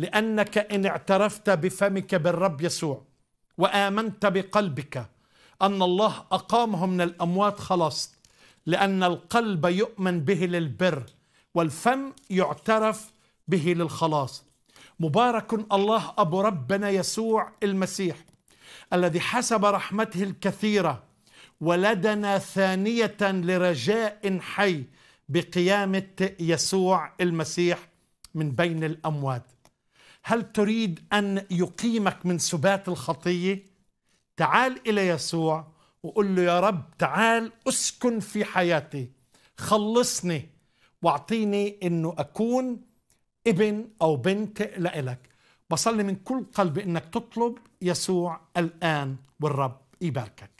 لأنك إن اعترفت بفمك بالرب يسوع وآمنت بقلبك أن الله أقامه من الأموات خلصت لأن القلب يؤمن به للبر والفم يعترف به للخلاص مبارك الله أبو ربنا يسوع المسيح الذي حسب رحمته الكثيرة ولدنا ثانية لرجاء حي بقيامة يسوع المسيح من بين الأموات هل تريد أن يقيمك من سبات الخطية؟ تعال إلى يسوع وقل له يا رب تعال أسكن في حياتي خلصني واعطيني أنه أكون ابن أو بنت لإلك بصلي من كل قلبي أنك تطلب يسوع الآن والرب يباركك